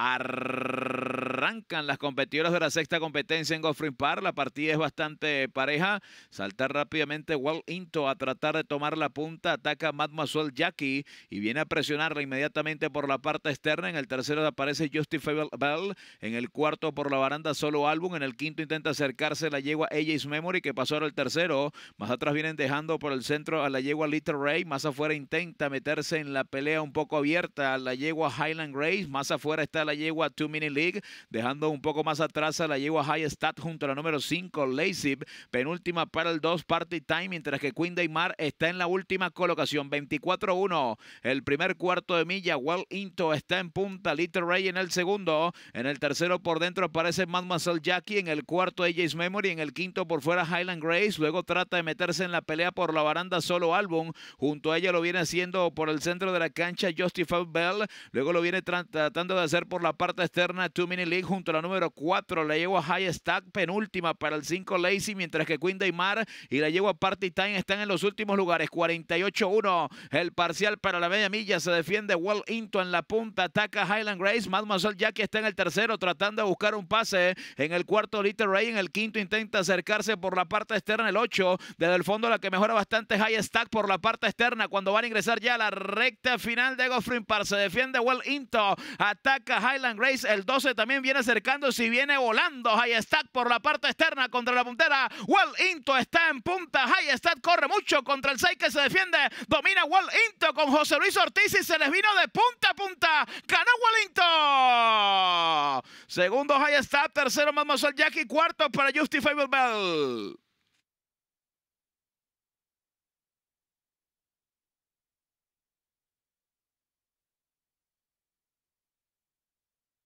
Arr- Arrancan las competidoras de la sexta competencia en Golf Park... La partida es bastante pareja. Salta rápidamente Walt Into a tratar de tomar la punta. Ataca Mademoiselle Jackie y viene a presionarla inmediatamente por la parte externa. En el tercero aparece Justin Bell. En el cuarto por la baranda solo Album... En el quinto intenta acercarse la yegua AJ's Memory que pasó ahora el tercero. Más atrás vienen dejando por el centro a la yegua Little Ray. Más afuera intenta meterse en la pelea un poco abierta a la yegua Highland Grace. Más afuera está la yegua Two Mini League. Dejando un poco más atrás a la yegua High Stat junto a la número 5, Lacy, penúltima para el 2 Party Time, mientras que Queen Daymar está en la última colocación, 24-1. El primer cuarto de milla, Well Into está en punta, Little Ray en el segundo, en el tercero por dentro aparece Mademoiselle Jackie, en el cuarto AJ's Memory, en el quinto por fuera Highland Grace, luego trata de meterse en la pelea por la baranda solo álbum, junto a ella lo viene haciendo por el centro de la cancha Justify Bell, luego lo viene tratando de hacer por la parte externa Two Mini League junto a la número 4 le llevo a High Stack, penúltima para el 5 Lazy... mientras que Queen Daymar y la a Party Time están en los últimos lugares, 48-1. El parcial para la media milla se defiende Well Into en la punta, ataca Highland Grace, Mademoiselle Jackie está en el tercero tratando de buscar un pase en el cuarto Little Ray, en el quinto intenta acercarse por la parte externa, el 8, desde el fondo la que mejora bastante High Stack por la parte externa, cuando van a ingresar ya a la recta final de Goffrin Par, se defiende Well Into, ataca Highland Grace, el 12 también viene acercándose y viene volando. Hayestad por la parte externa contra la puntera. Well Into está en punta. Hayestad corre mucho contra el 6 que se defiende. Domina Well Into con José Luis Ortiz y se les vino de punta a punta. Ganó Well Into. Segundo Hayestad, tercero Mademoiselle Jackie, cuarto para Justify Bell.